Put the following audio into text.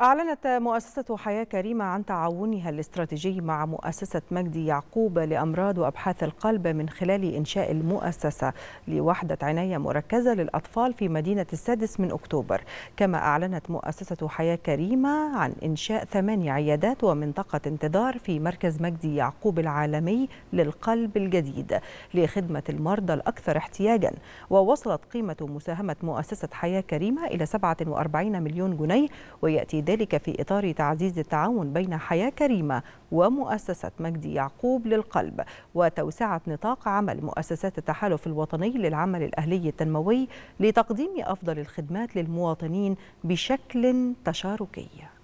أعلنت مؤسسة حياة كريمة عن تعاونها الاستراتيجي مع مؤسسة مجدي يعقوب لأمراض وأبحاث القلب من خلال إنشاء المؤسسة لوحدة عناية مركزة للأطفال في مدينة السادس من أكتوبر كما أعلنت مؤسسة حياة كريمة عن إنشاء ثماني عيادات ومنطقة انتظار في مركز مجدي يعقوب العالمي للقلب الجديد لخدمة المرضى الأكثر احتياجا ووصلت قيمة مساهمة مؤسسة حياة كريمة إلى 47 مليون جنيه ويأتي وذلك في إطار تعزيز التعاون بين حياة كريمة ومؤسسة مجدي يعقوب للقلب وتوسعة نطاق عمل مؤسسات التحالف الوطني للعمل الأهلي التنموي لتقديم أفضل الخدمات للمواطنين بشكل تشاركي